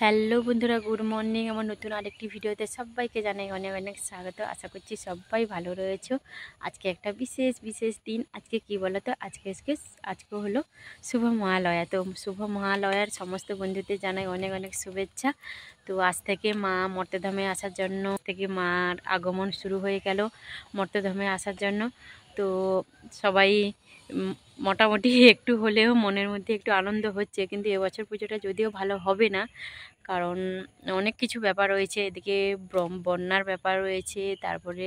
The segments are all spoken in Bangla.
হ্যালো বন্ধুরা গুড মর্নিং আমার নতুন আরেকটি ভিডিওতে সবাইকে জানাই অনেক অনেক স্বাগত আশা করছি সবাই ভালো রয়েছে আজকে একটা বিশেষ বিশেষ দিন আজকে কি বলো তো আজকে আজকে আজকে হলো শুভ মহালয়া তো শুভ মহালয়ার সমস্ত বন্ধুদের জানাই অনেক অনেক শুভেচ্ছা তো আজ থেকে মা মর্তধামে আসার জন্য থেকে মার আগমন শুরু হয়ে গেল মর্তধামে আসার জন্য তো সবাই মোটামুটি একটু হলেও মনের মধ্যে একটু আনন্দ হচ্ছে কিন্তু এবছর পুজোটা যদিও ভালো হবে না কারণ অনেক কিছু ব্যাপার রয়েছে এদিকে বন্যার ব্যাপার রয়েছে তারপরে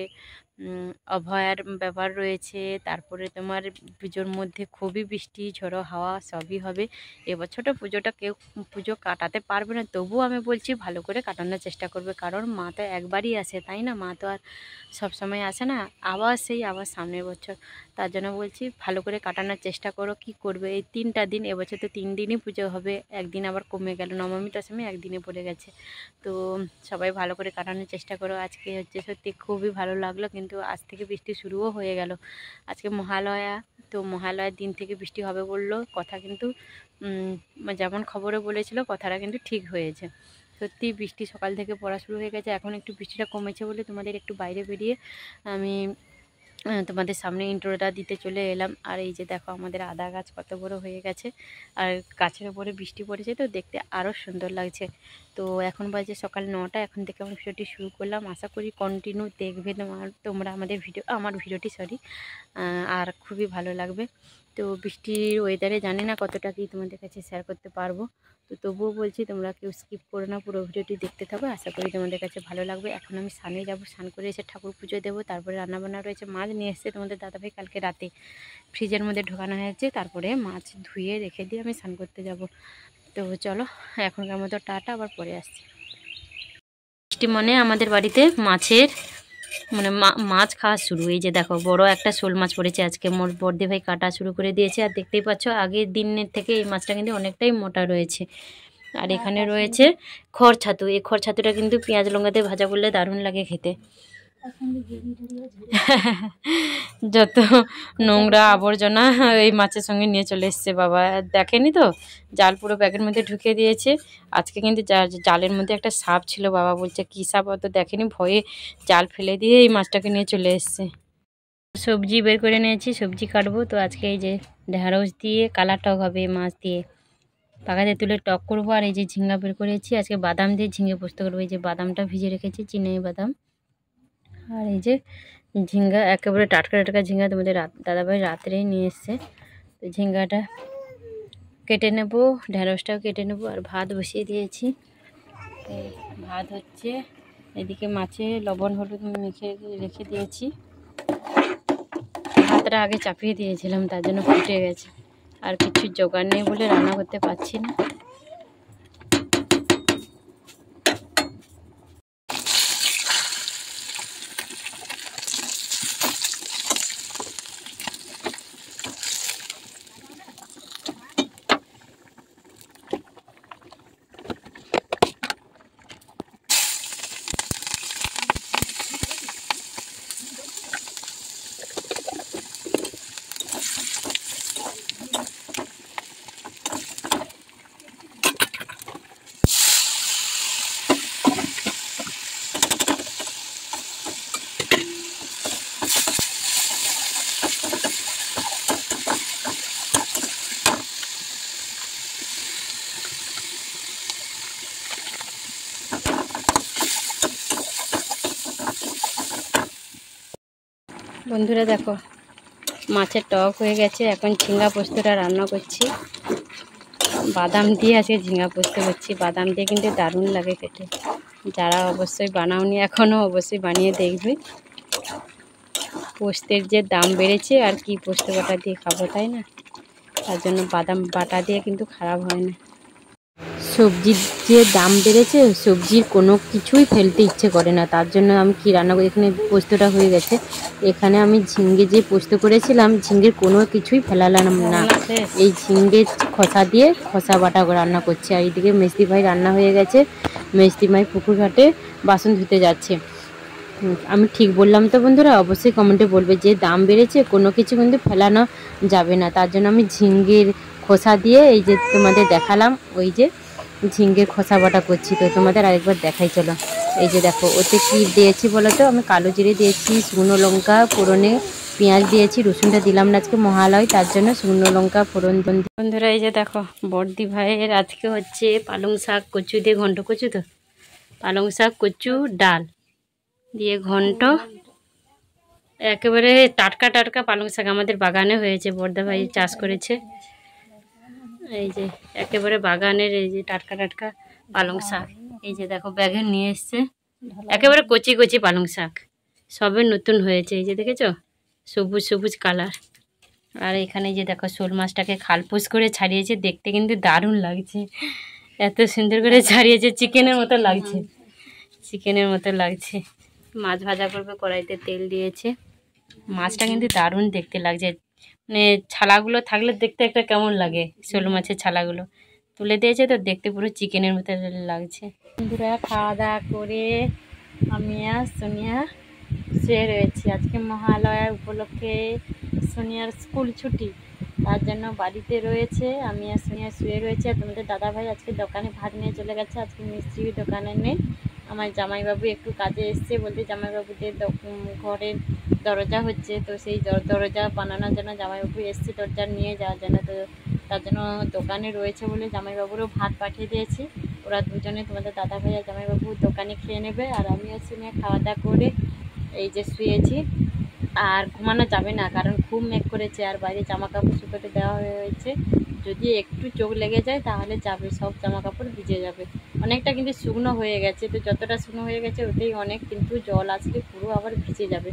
অভয়ার ব্যাপার রয়েছে তারপরে তোমার পুজোর মধ্যে খুবই বৃষ্টি ঝড়ো হাওয়া সবই হবে এবছরটা পুজোটা কেউ পুজো কাটাতে পারবে না তবুও আমি বলছি ভালো করে কাটানোর চেষ্টা করবে কারণ মা তো একবারই আসে তাই না মা তো আর সবসময় আসে না আবার সেই আবার সামনের বছর তার জন্য বলছি ভালো করে কাটানোর চেষ্টা করো কি করবে এই তিনটা দিন এবছর তো তিন দিনই পুজো হবে একদিন আবার কমে গেল নবমী দশমী একদিনে পড়ে গেছে তো সবাই ভালো করে কাটানোর চেষ্টা করো আজকে হচ্ছে সত্যি খুবই ভালো লাগলো কিন্তু কিন্তু আজ থেকে বৃষ্টি শুরুও হয়ে গেল আজকে মহালয়া তো মহালয়ার দিন থেকে বৃষ্টি হবে বলল কথা কিন্তু যেমন খবরে বলেছিল কথাটা কিন্তু ঠিক হয়েছে সত্যি বৃষ্টি সকাল থেকে পড়া শুরু হয়ে গেছে এখন একটু বৃষ্টিটা কমেছে বলে তোমাদের একটু বাইরে বেরিয়ে আমি তোমাদের সামনে ইন্ট্রোটা দিতে চলে এলাম আর এই যে দেখো আমাদের আদা গাছ কত বড় হয়ে গেছে আর গাছের ওপরে বৃষ্টি পড়েছে তো দেখতে আরও সুন্দর লাগছে তো এখন বাজে সকাল নটা এখন থেকে আমি ভিডিওটি শুরু করলাম আশা করি কন্টিনিউ দেখবে তোমার তোমরা আমাদের ভিডিও আমার ভিডিওটি সরি আর খুবই ভালো লাগবে তো বৃষ্টির ওয়েদারে জানি না কতটা কি তোমাদের কাছে শেয়ার করতে পারবো তো তবুও বলছি তোমরা কেউ স্কিপ করো না পুরো ভিডিওটি দেখতে থাকো আশা করি তোমাদের কাছে ভালো লাগবে এখন আমি স্নানে যাবো স্নান করে এসে ঠাকুর পুজো দেবো তারপরে রান্নাবান্না রয়েছে মাছ নিয়ে এসছে তোমাদের দাদাভাই কালকে রাতে ফ্রিজের মধ্যে ঢোকানো হয়েছে তারপরে মাছ ধুয়ে রেখে দিয়ে আমি স্নান করতে যাব তো চলো এখনকার মতো টাটা আবার পরে আসছি বৃষ্টি মনে আমাদের বাড়িতে মাছের মানে মাছ খাওয়া শুরু এই যে দেখো বড় একটা শোল মাছ পড়েছে আজকে মোর বর্দি ভাই কাটা শুরু করে দিয়েছে আর দেখতেই পাচ্ছ আগের দিনের থেকে এই মাছটা কিন্তু অনেকটাই মোটা রয়েছে আর এখানে আচ্ছা। রয়েছে খড় ছাতু এই খড় ছাতুটা কিন্তু পেঁয়াজ লঙ্কাতে ভাজা করলে দারুণ লাগে খেতে যত নোংরা আবর্জনা এই মাছের সঙ্গে নিয়ে চলে এসছে বাবা দেখেনি তো জাল পুরো ব্যাগের মধ্যে ঢুকে দিয়েছে আজকে কিন্তু জালের মধ্যে একটা সাপ ছিল বাবা বলছে কী সাপ অত দেখেনি ভয়ে জাল ফেলে দিয়ে এই মাছটাকে নিয়ে চলে এসছে সবজি বের করে নিয়েছি সবজি কাটবো তো আজকে এই যে ঢ্যাঁড়স দিয়ে কালা টক হবে মাছ দিয়ে পাকাতে তুলে টক করবো আর এই যে ঝিঙ্গা বের করেছি আজকে বাদাম দিয়ে ঝিঙে পোস্ত করবো এই যে বাদামটা ভিজে রেখেছি চিনে বাদাম আর এই যে ঝিঙ্গা একেবারে টাটকা টাটকা ঝিঙ্গা তোমাদের দাদাভাই রাত্রেই নিয়ে এসছে তো ঝিঙ্গাটা কেটে নেব ঢ্যাঁড়সটাও কেটে নেব আর ভাত বসিয়ে দিয়েছি ভাত হচ্ছে এদিকে মাছে লবণ হলুদ মেখে রেখে দিয়েছি ভাতটা আগে চাপিয়ে দিয়েছিলাম তার জন্য ফুটে গেছে আর কিছু জোগাড় নেই বলে রান্না করতে পারছি না বন্ধুরা দেখো মাছের টক হয়ে গেছে এখন ঝিঙ্গা পোস্তটা রান্না করছি বাদাম দিয়ে আজকে ঝিঙ্গা পোস্ত করছি বাদাম দিয়ে কিন্তু দারুণ লাগে খেতে যারা অবশ্যই বানাওনি এখনও অবশ্যই বানিয়ে দেখবে পোস্তের যে দাম বেড়েছে আর কি পোস্ত বাটা দিয়ে খাবো তাই না তার জন্য বাদাম বাটা দিয়ে কিন্তু খারাপ হয় না সবজির যে দাম বেড়েছে সবজির কোনো কিছুই ফেলতে ইচ্ছে করে না তার জন্য আমি কি রান্না করি এখানে পোস্তটা হয়ে গেছে এখানে আমি ঝিঙ্গে যে পোস্ত করেছিলাম ঝিঙ্গের কোনো কিছুই ফেলালাম না এই ঝিঙ্গে খসা দিয়ে খসা বাটা রান্না করছে আর এইদিকে মেস্তি ভাই রান্না হয়ে গেছে মেস্তি ভাই পুকুর ঘাটে বাসন ধুতে যাচ্ছে আমি ঠিক বললাম তো বন্ধুরা অবশ্যই কমেন্টে বলবে যে দাম বেড়েছে কোনো কিছু কিন্তু ফেলানো যাবে না তার জন্য আমি ঝিঙ্গের খোসা দিয়ে এই যে তোমাদের দেখালাম ওই যে ঝিঙ্গে খোসা বাটা করছি তো তোমাদের আরেকবার দেখাই চলো এই যে দেখো ওতে কী দিয়েছি বলো তো আমি কালো জিরে দিয়েছি শুকনো লঙ্কা ফোড়নে পেঁয়াজ দিয়েছি রসুনটা দিলাম না আজকে মহালয় তার জন্য শুকনো লঙ্কা ফোড়ন বন্ধুরা এই যে দেখো বর্দি ভাইয়ের আজকে হচ্ছে পালং শাক কচু দিয়ে ঘন্ট কচু তো পালং শাক কচু ডাল দিয়ে ঘন্ট একেবারে টাটকা টাটকা পালং শাক আমাদের বাগানে হয়েছে বর্দা ভাই চাষ করেছে এই যে একেবারে বাগানের এই যে টাটকা টাটকা পালং শাক এই যে দেখো ব্যাগে নিয়ে এসছে একেবারে কচি কচি পালং শাক সবে নতুন হয়েছে এই যে দেখেছো সবুজ সবুজ কালার আর এখানে যে দেখো শোল মাছটাকে খালপুস করে ছাড়িয়েছে দেখতে কিন্তু দারুণ লাগছে এত সুন্দর করে ছাড়িয়েছে চিকেনের মতো লাগছে চিকেনের মতো লাগছে মাছ ভাজা করবে কড়াইতে তেল দিয়েছে মাছটা কিন্তু দারুণ দেখতে লাগছে মানে ছালাগুলো থাকলে দেখতে একটা কেমন লাগে শোল মাছের ছালাগুলো তুলে দিয়েছে তো দেখতে পুরো চিকেনের মতো লাগছে বন্ধুরা খাওয়া দাওয়া করে আমি আর সোনিয়া শুয়ে রয়েছি আজকে মহালয়ার উপলক্ষে সোনিয়ার স্কুল ছুটি তার জন্য বাড়িতে রয়েছে আমি আর সোনিয়া শুয়ে রয়েছে আর তোমাদের দাদাভাই আজকে দোকানে ভাত নিয়ে চলে গেছে আজকে মিস্ত্রি দোকানে নেই আমার জামাইবাবু একটু কাজে এসছে বলতে জামাইবাবুদের ঘরের দরজা হচ্ছে তো সেই দরজা বানানোর জন্য জামাইবাবু এসছে দরজা নিয়ে যাওয়ার জন্য তো তার জন্য দোকানে রয়েছে বলে জামাইবাবুরও ভাত পাঠিয়ে দিয়েছি ওরা দুজনে তোমাদের দাদা ভাইয়া জামাইবাবু দোকানে খেয়ে নেবে আর আমি হচ্ছে নিয়ে খাওয়া দাওয়া করে এই যে শুয়েছি আর ঘুমানো যাবে না কারণ খুব মেঘ করেছে আর বাইরে জামা কাপড় শুকোতে দেওয়া হয়েছে যদি একটু চোখ লেগে যায় তাহলে যাবে সব জামা কাপড় ভিজে যাবে অনেকটা কিন্তু শুকনো হয়ে গেছে তো যতটা শুকনো হয়ে গেছে ওতেই অনেক কিন্তু জল আসলে পুরো আবার ভিজে যাবে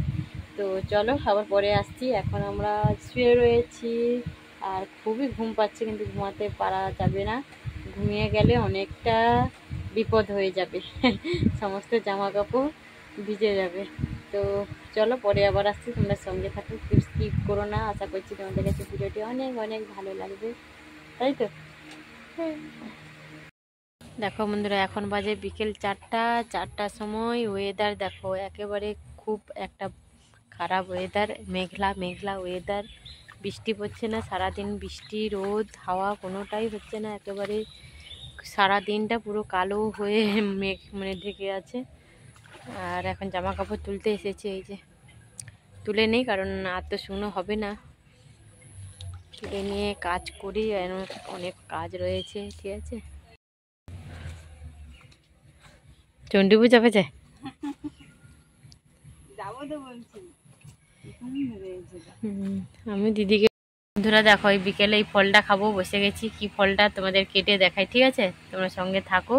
তো চলো আবার পরে আসছি এখন আমরা শুয়ে রয়েছি আর খুবই ঘুম পাচ্ছে কিন্তু ঘুমাতে পারা যাবে না ঘুমিয়ে গেলে অনেকটা বিপদ হয়ে যাবে সমস্ত জামা কাপড় ভিজে যাবে তো চলো পরে আবার আসছি তোমরা সঙ্গে থাকো স্কিপ করো না আশা করছি তোমাদের কাছে ভিডিওটি অনেক অনেক ভালো লাগবে তাই তো দেখো বন্ধুরা এখন বাজে বিকেল চারটা চারটার সময় ওয়েদার দেখো একেবারে খুব একটা খারাপ ওয়েদার মেঘলা মেঘলা ওয়েদার বৃষ্টি পড়ছে না সারাদিন বৃষ্টি রোদ হাওয়া কোনোটাই হচ্ছে না একেবারে সারা দিনটা পুরো কালো হয়ে মেঘ মানে ঢেকে আছে আর এখন জামা কাপড় তুলতে এসেছে এই যে তুলে নেই কারণ আর তো শুকনো হবে না তুলে নিয়ে কাজ করি অনেক কাজ রয়েছে ঠিক আছে চণ্ডী পূজা পেছে আমি দিদিকে বন্ধুরা দেখো এই বিকেলে এই ফলটা খাবো বসে গেছি কি ফলটা তোমাদের কেটে দেখাই ঠিক আছে তোমরা সঙ্গে থাকো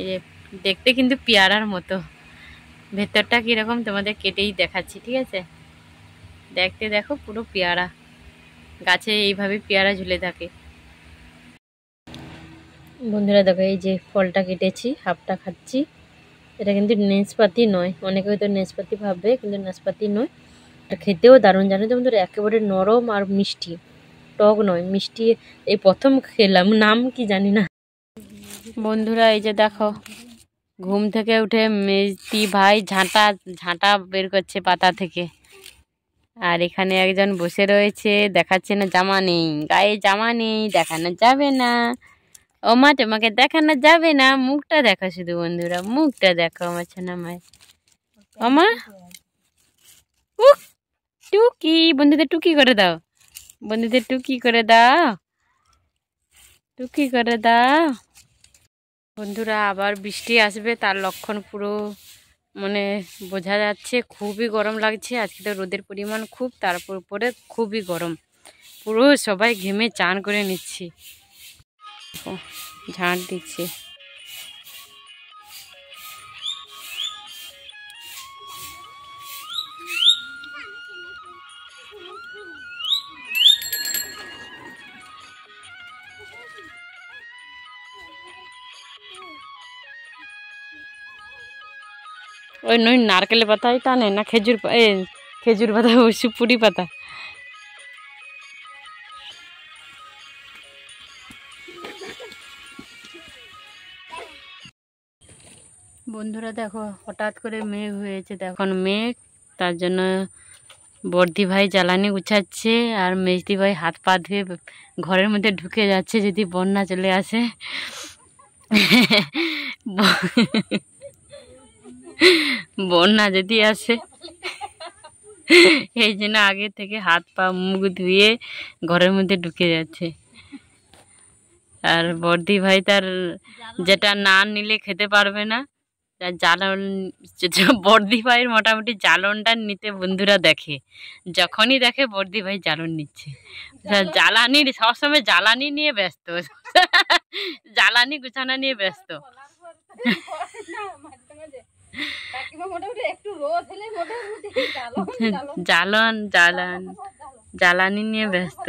এই দেখতে কিন্তু পেয়ারার মতো ভেতরটা কীরকম তোমাদের কেটেই দেখাচ্ছি ঠিক আছে দেখতে দেখো পুরো পেয়ারা গাছে এইভাবে পেয়ারা ঝুলে থাকে বন্ধুরা দেখো এই যে ফলটা কেটেছি হাফটা খাচ্ছি এটা কিন্তু নেসপাতি নয় অনেকে হয়তো নেসপাতি ভাববে কিন্তু নেসপাতি নয় এটা খেতেও দারুণ জানো তো বন্ধুরা একেবারে নরম আর মিষ্টি টক নয় মিষ্টি এই প্রথম খেলাম নাম কি জানি না বন্ধুরা এই যে দেখো ঘুম থেকে উঠে মেজতি ভাই ঝাঁটা ঝাঁটা বের করছে পাতা থেকে আর এখানে একজন বসে রয়েছে দেখাচ্ছে না জামা নেই গায়ে জামা নেই দেখানো যাবে না ও মা তোমাকে দেখানো যাবে না মুখটা দেখো শুধু বন্ধুরা মুখটা দেখো আমার মায়ের ও মা টুকি বন্ধুদের টুকি করে দাও বন্ধুদের টুকি করে দাও টুকি করে দাও বন্ধুরা আবার বৃষ্টি আসবে তার লক্ষণ পুরো মানে বোঝা যাচ্ছে খুবই গরম লাগছে আজকে তো রোদের পরিমাণ খুব তারপর উপরে খুবই গরম পুরো সবাই ঘেমে চান করে নিচ্ছি ঝাঁট দিচ্ছে ওই নই নারকেলের পাতাই টানে না খেজুর এ খেজুর পাতা ওই সুপুরি পাতা বন্ধুরা দেখো হঠাৎ করে মেঘ হয়েছে এখন মেঘ তার জন্য বর্দি ভাই জ্বালানি গুছাচ্ছে আর মেজদি ভাই হাত পা ধুয়ে ঘরের মধ্যে ঢুকে যাচ্ছে যদি বন্যা চলে আসে বন্যা যদি আসে এই জন্য আগে থেকে হাত পা মুখ ধুয়ে ঘরের মধ্যে ঢুকে যাচ্ছে আর বর্দি ভাই তার যেটা না নিলে খেতে পারবে না তার জ্বালন বর্দি ভাইয়ের মোটামুটি জ্বালনটা নিতে বন্ধুরা দেখে যখনই দেখে বর্দি ভাই জ্বালন নিচ্ছে জ্বালানি সবসময় জ্বালানি নিয়ে ব্যস্ত জ্বালানি গুছানা নিয়ে ব্যস্ত জালন জ্বালান জ্বালানি নিয়ে ব্যস্ত